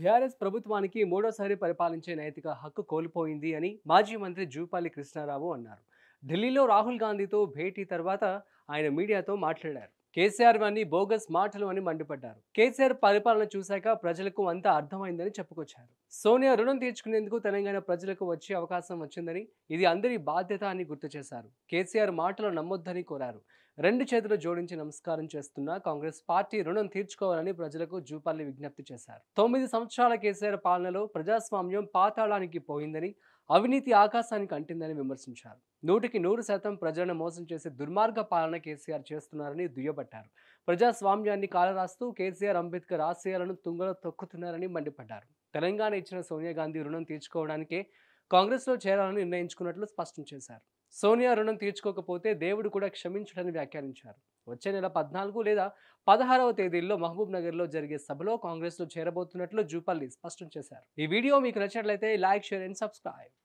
BRS ప్రభుత్వానికి మూడోసారి పరిపాలించే నైతిక హక్కు కోల్పోయింది అని మాజీ మంత్రి జూపాలి కృష్ణారావు అన్నారు ఢిల్లీలో రాహుల్ గాంధీతో భేటీ తర్వాత ఆయన మీడియాతో మాట్లాడారు కేసీఆర్ అని బోగస్ మాటలు అని మండిపడ్డారు కేసీఆర్ పరిపాలన చూశాక ప్రజలకు అంతా అర్థమైందని చెప్పుకొచ్చారు సోనియా రుణం తీర్చుకునేందుకు తెలంగాణ ప్రజలకు వచ్చే అవకాశం వచ్చిందని ఇది అందరి బాధ్యత అని గుర్తు చేశారు కేసీఆర్ మాటలు నమ్మొద్దని కోరారు రెండు చేతులు జోడించి నమస్కారం చేస్తున్న కాంగ్రెస్ పార్టీ రుణం తీర్చుకోవాలని ప్రజలకు జూపల్లి విజ్ఞప్తి చేశారు తొమ్మిది సంవత్సరాల కేసీఆర్ పాలనలో ప్రజాస్వామ్యం పాతాళానికి పోయిందని అవినీతి ఆకాశానికి అంటిందని విమర్శించారు నూటికి నూరు శాతం ప్రజలను మోసం చేసే దుర్మార్గ పాలన కేసీఆర్ చేస్తున్నారని దుయ్యబట్టారు ప్రజాస్వామ్యాన్ని కాలరాస్తూ కేసీఆర్ అంబేద్కర్ ఆశయాలను తుంగలో తొక్కుతున్నారని మండిపడ్డారు తెలంగాణ ఇచ్చిన సోనియా గాంధీ రుణం తీర్చుకోవడానికే కాంగ్రెస్లో చేరాలని నిర్ణయించుకున్నట్లు స్పష్టం చేశారు సోనియా రుణం తీర్చుకోకపోతే దేవుడు కూడా క్షమించడని వ్యాఖ్యానించారు వచ్చే నెల పద్నాలుగు లేదా పదహారవ తేదీల్లో మహబూబ్ నగర్లో జరిగే సభలో కాంగ్రెస్లో చేరబోతున్నట్లు జూపల్లి స్పష్టం చేశారు ఈ వీడియో మీకు నచ్చినట్లయితే లైక్ షేర్ అండ్ సబ్స్క్రైబ్